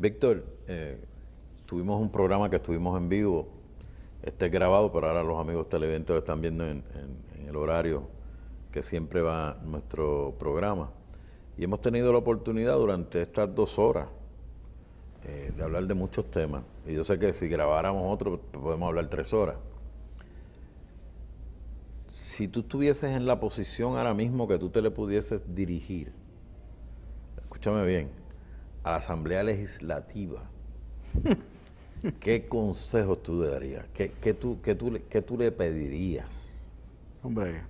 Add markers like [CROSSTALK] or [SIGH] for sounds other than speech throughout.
Víctor, eh, tuvimos un programa que estuvimos en vivo, este grabado, pero ahora los amigos televidentes lo están viendo en, el horario que siempre va nuestro programa. Y hemos tenido la oportunidad durante estas dos horas eh, de hablar de muchos temas. Y yo sé que si grabáramos otro, podemos hablar tres horas. Si tú estuvieses en la posición ahora mismo que tú te le pudieses dirigir, escúchame bien, a la Asamblea Legislativa, [LAUGHS] ¿qué consejos tú le darías? ¿Qué, tú, tú, qué tú le pedirías? Hombre,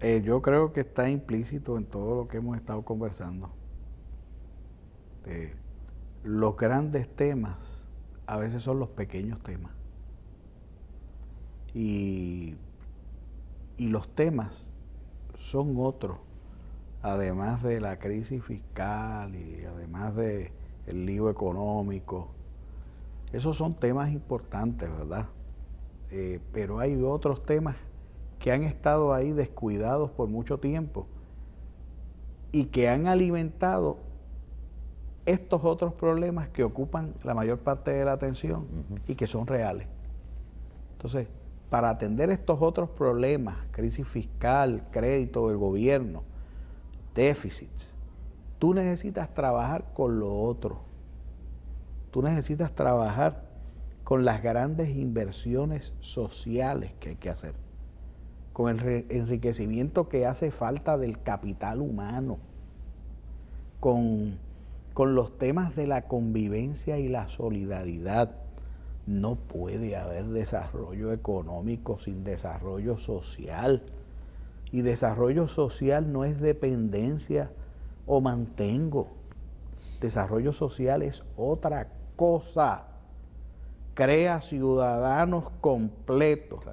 eh, yo creo que está implícito en todo lo que hemos estado conversando. Eh, los grandes temas a veces son los pequeños temas. Y, y los temas son otros además de la crisis fiscal y además del el lío económico, esos son temas importantes, ¿verdad? Eh, pero hay otros temas que han estado ahí descuidados por mucho tiempo y que han alimentado estos otros problemas que ocupan la mayor parte de la atención y que son reales. Entonces, para atender estos otros problemas, crisis fiscal, crédito del gobierno, déficits. Tú necesitas trabajar con lo otro. Tú necesitas trabajar con las grandes inversiones sociales que hay que hacer, con el enriquecimiento que hace falta del capital humano, con, con los temas de la convivencia y la solidaridad. No puede haber desarrollo económico sin desarrollo social. Y desarrollo social no es dependencia o mantengo. Desarrollo social es otra cosa. Crea ciudadanos completos,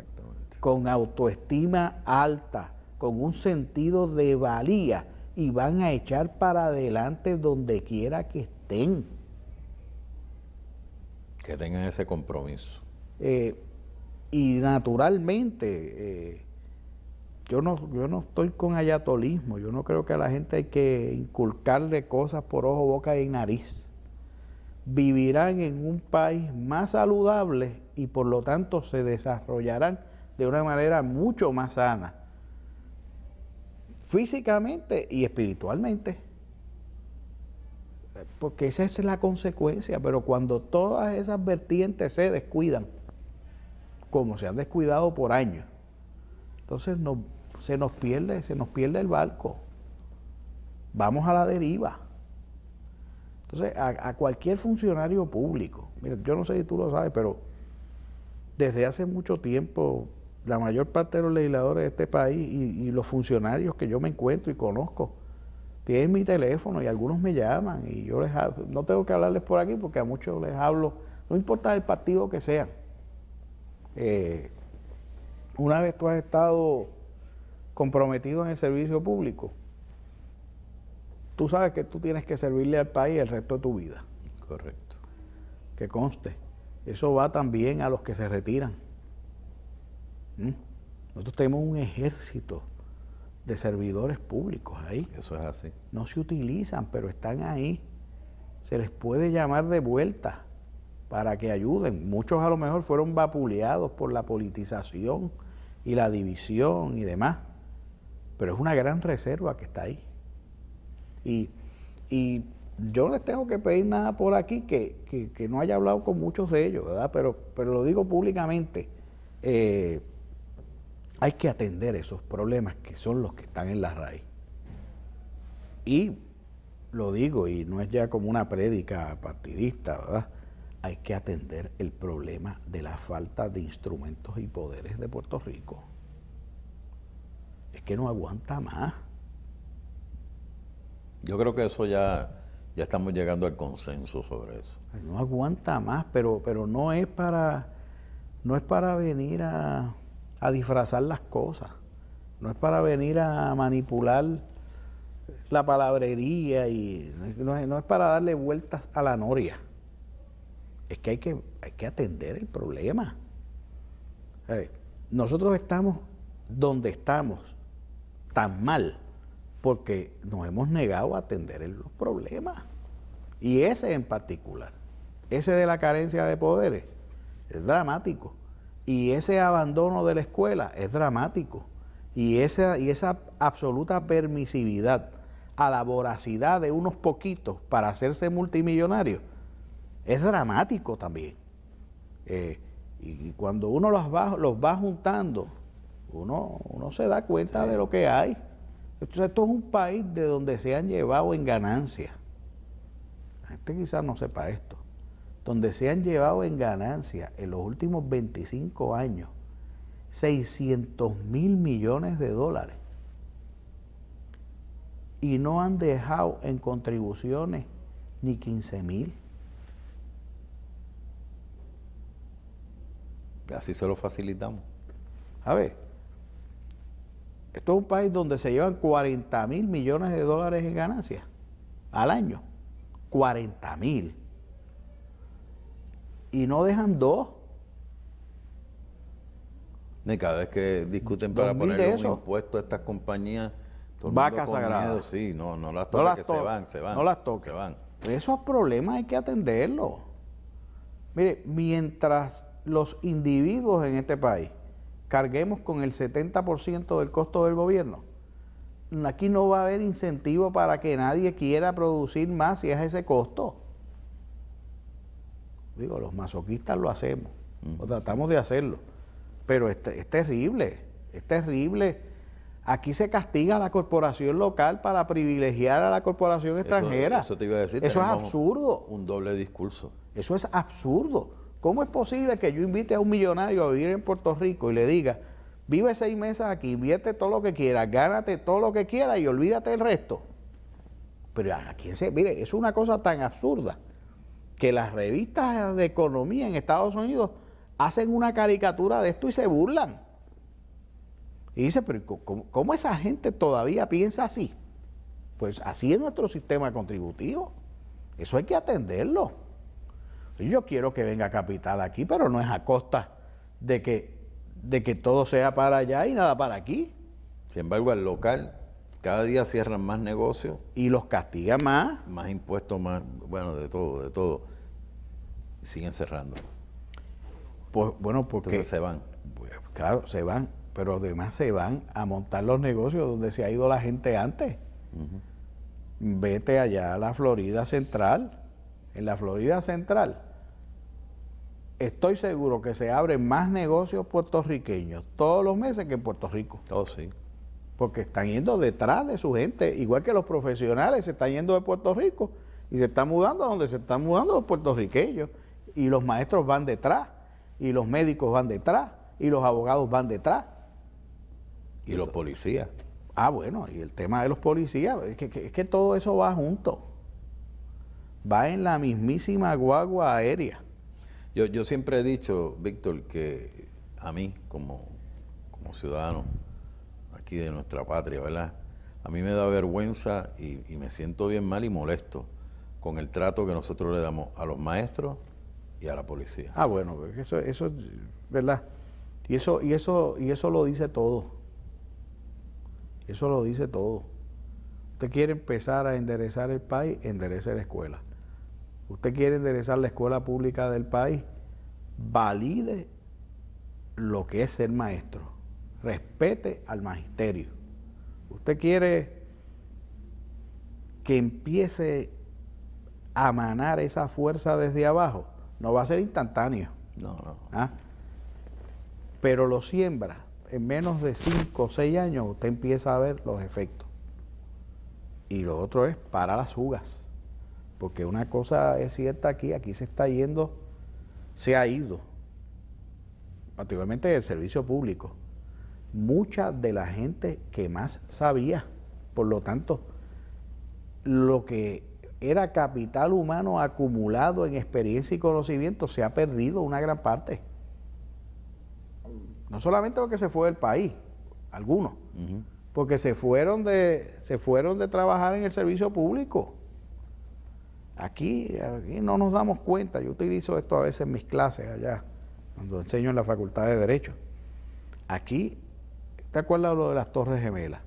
con autoestima alta, con un sentido de valía y van a echar para adelante donde quiera que estén. Que tengan ese compromiso. Eh, y naturalmente, eh, yo no, estoy con ayatolismo, yo no creo que a la gente hay que inculcarle cosas por ojo, boca y nariz. Vivirán en un país más saludable y por lo tanto se desarrollarán de una manera mucho más sana, físicamente y espiritualmente. Porque esa es la consecuencia, pero cuando todas esas vertientes se descuidan, como se han descuidado por años, entonces no, se nos pierde, se nos pierde el barco. Vamos a la deriva. Entonces, a, cualquier funcionario público, mira, yo no sé si tú lo sabes, pero desde hace mucho tiempo la mayor parte de los legisladores de este país y, los funcionarios que yo me encuentro y conozco tienen mi teléfono y algunos me llaman y yo les hablo. no tengo que hablarles por aquí porque a muchos les hablo, no importa el partido que sea. Eh, una vez tú has estado comprometido en el servicio público, tú sabes que tú tienes que servirle al país el resto de tu vida. Correcto. Que conste. Eso va también a los que se retiran. ¿Mm? Nosotros tenemos un ejército de servidores públicos ahí. Eso es así. No se utilizan, pero están ahí. Se les puede llamar de vuelta para que ayuden. Muchos a lo mejor fueron vapuleados por la politización y la división y demás. Pero es una gran reserva que está ahí. Y, y yo les tengo que pedir nada por aquí que, no haya hablado con muchos de ellos, ¿verdad? Pero, pero lo digo públicamente. Eh, hay que atender esos problemas que son los que están en la raíz. Y lo digo, y no es ya como una prédica partidista, ¿verdad? hay que atender el problema de la falta de instrumentos y poderes de Puerto Rico. Es que no aguanta más. Yo creo que eso ya, ya estamos llegando al consenso sobre eso. No aguanta más, pero, pero no es para no es para venir a, disfrazar las cosas, no es para venir a manipular la palabrería y no es para darle vueltas a la noria es que hay que, hay que atender el problema. nosotros estamos donde estamos tan mal porque nos hemos negado a atender los problemas. Y ese en particular, ese de la carencia de poderes, es dramático. Y ese abandono de la escuela es dramático. Y esa, y esa absoluta permisividad a la voracidad de unos poquitos para hacerse multimillonarios es dramático también. Eh, y, cuando uno los va, los va juntando, uno, se da cuenta de lo que hay. esto es un país de donde se han llevado en ganancia. La gente quizás no sepa esto. Donde se han llevado en ganancia en los últimos 25 años 600 mil millones de dólares. Y no han dejado en contribuciones ni 15 mil. Así se lo facilitamos. A ver, esto es un país donde se llevan 40 mil millones de dólares en ganancias al año. 40 mil. Y no dejan dos. cada vez que discuten para ponerle un impuesto a estas compañías, vacas sagradas. Sí, no, las tocan se van, se van. No las Esos problemas hay que atenderlos. Mire, mientras los individuos en este país carguemos con el 70% del costo del gobierno, aquí no va a haber incentivo para que nadie quiera producir más si es ese costo. Digo, los masoquistas lo hacemos, tratamos de hacerlo, pero es, es terrible, es terrible. Aquí se castiga a la corporación local para privilegiar a la corporación extranjera. eso te iba a decir. Eso es absurdo. Un doble discurso. Eso es absurdo. ¿Cómo es posible que yo invite a un millonario a vivir en Puerto Rico y le diga, vive seis meses aquí, invierte todo lo que quieras, gánate todo lo que quieras y olvídate el resto? Pero a quién se, mire, es una cosa tan absurda que las revistas de economía en Estados Unidos hacen una caricatura de esto y se burlan. Y dice, pero cómo esa gente todavía piensa así? Pues así es nuestro sistema contributivo. Eso hay que atenderlo. Yo quiero que venga capital aquí, pero no es a costa de que, de que todo sea para allá y nada para aquí. Sin embargo, al local cada día cierran más negocios. Y los castiga más. Más impuestos, más, bueno, de todo, de todo. siguen cerrando. Pues bueno, porque... Entonces se van. Claro, se van, pero además se van a montar los negocios donde se ha ido la gente antes. Vete allá a la Florida Central en la Florida Central, estoy seguro que se abren más negocios puertorriqueños todos los meses que en Puerto Rico. Oh, sí. Porque están yendo detrás de su gente, igual que los profesionales se están yendo de Puerto Rico y se están mudando a donde se están mudando los puertorriqueños. Y los maestros van detrás, y los médicos van detrás, y los abogados van detrás. Y, los policías. Ah, bueno, y el tema de los policías, es que todo eso va junto va en la mismísima guagua aérea. Yo, yo siempre he dicho, Víctor, que a mí, como, como ciudadano aquí de nuestra patria, ¿verdad? A mí me da vergüenza y, me siento bien mal y molesto con el trato que nosotros le damos a los maestros y a la policía. Ah, bueno, eso, eso, ¿verdad? Y eso, y eso, y eso lo dice todo. Eso lo dice todo. Usted quiere empezar a enderezar el país, enderezar la escuela usted quiere enderezar la escuela pública del país, valide lo que es ser maestro, respete al magisterio. Usted quiere que empiece a manar esa fuerza desde abajo, no va a ser instantáneo. No, no. ¿Ah? Pero lo siembra, en menos de 5 o 6 años usted empieza a ver los efectos. Y lo otro es para las fugas porque una cosa es cierta aquí, aquí se está yendo, se ha ido, particularmente el servicio público, mucha de la gente que más sabía. Por lo tanto, lo que era capital humano acumulado en experiencia y conocimiento se ha perdido una gran parte. No solamente porque se fue del país, algunos, porque se fueron de, se fueron de trabajar en el servicio público. Aquí, no nos damos cuenta, yo utilizo esto a veces en mis clases allá, cuando enseño en la Facultad de Derecho. Aquí, ¿te acuerdas lo de las Torres Gemelas?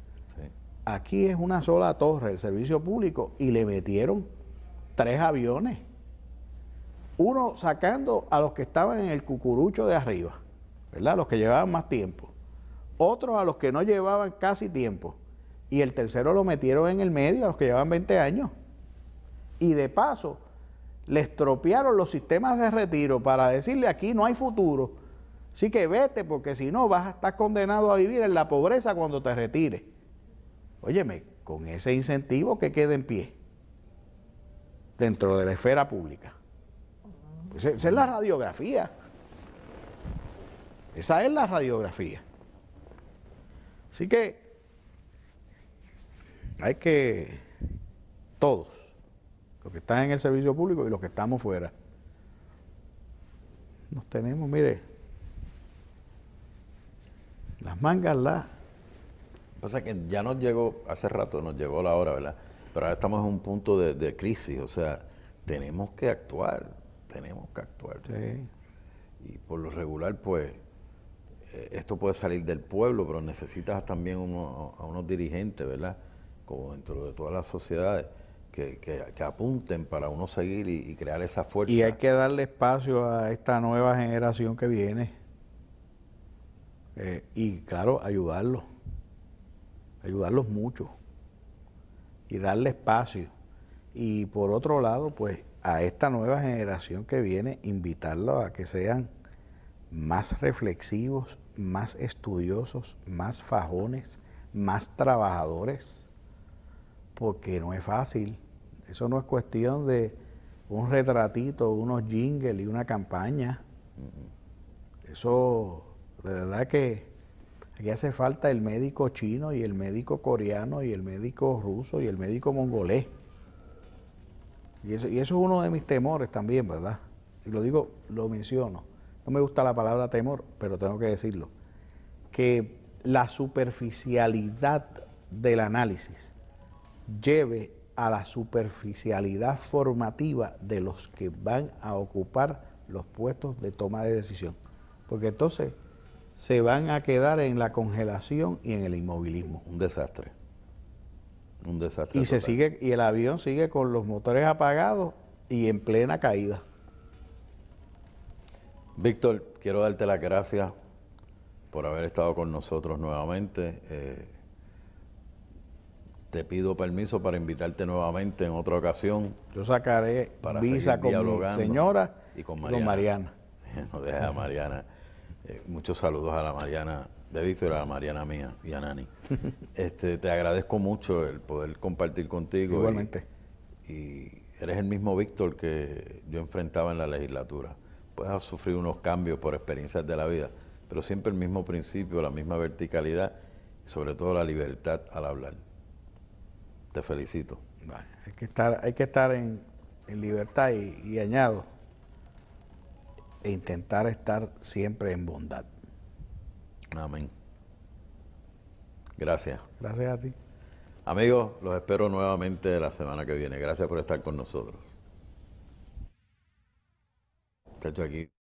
Aquí es una sola torre, el servicio público, y le metieron tres aviones. Uno sacando a los que estaban en el cucurucho de arriba, ¿verdad? Los que llevaban más tiempo. Otro a los que no llevaban casi tiempo. Y el tercero lo metieron en el medio, a los que llevaban 20 años y de paso le estropearon los sistemas de retiro para decirle aquí no hay futuro. Así que vete porque si no vas a estar condenado a vivir en la pobreza cuando te retires. Óyeme, con ese incentivo que quede en pie dentro de la esfera pública. Pues esa es la radiografía. Esa es la radiografía. Así que hay que todos los que están en el servicio público y los que estamos fuera. Nos tenemos, mire, las mangas las. Pasa que ya nos llegó, hace rato nos llegó la hora, ¿verdad? Pero ahora estamos en un punto de, crisis, o sea, tenemos que actuar, tenemos que actuar. Sí. Y por lo regular, pues, eh, esto puede salir del pueblo, pero necesitas también a unos dirigentes, ¿verdad? Como dentro de todas las sociedades, que, apunten para uno seguir y, crear esa fuerza. Y hay que darle espacio a esta nueva generación que viene. Eh, y claro, ayudarlos. Ayudarlos mucho. Y darle espacio. Y por otro lado, pues a esta nueva generación que viene, invitarlos a que sean más reflexivos, más estudiosos, más fajones, más trabajadores porque no es fácil. Eso no es cuestión de un retratito, unos jingles y una campaña. Eso, de verdad que aquí hace falta el médico chino y el médico coreano y el médico ruso y el médico mongolés. Y eso, y eso es uno de mis temores también, ¿verdad? Y lo digo, lo menciono. No me gusta la palabra temor, pero tengo que decirlo. Que la superficialidad del análisis lleve a la superficialidad formativa de los que van a ocupar los puestos de toma de decisión. Porque entonces se van a quedar en la congelación y en el inmovilismo. Un desastre. Un desastre. Y, se sigue, y el avión sigue con los motores apagados y en plena caída. Víctor, quiero darte las gracias por haber estado con nosotros nuevamente. Eh, te pido permiso para invitarte nuevamente en otra ocasión. Yo sacaré para visa con mi señora y con Mariana. [LAUGHS] no deja a Mariana. Eh, muchos saludos a la Mariana de Víctor, a la Mariana mía y a Nani. [LAUGHS] Este, te agradezco mucho el poder compartir contigo. Igualmente. Y, eres el mismo Víctor que yo enfrentaba en la legislatura. Pues sufrir unos cambios por experiencias de la vida, pero siempre el mismo principio, la misma verticalidad y sobre todo la libertad al hablar. Te felicito. hay que estar, hay que estar en, libertad y, añado, e intentar estar siempre en bondad. Amén. Gracias. Gracias a ti. Amigos, los espero nuevamente la semana que viene. Gracias por estar con nosotros. Chacho aquí.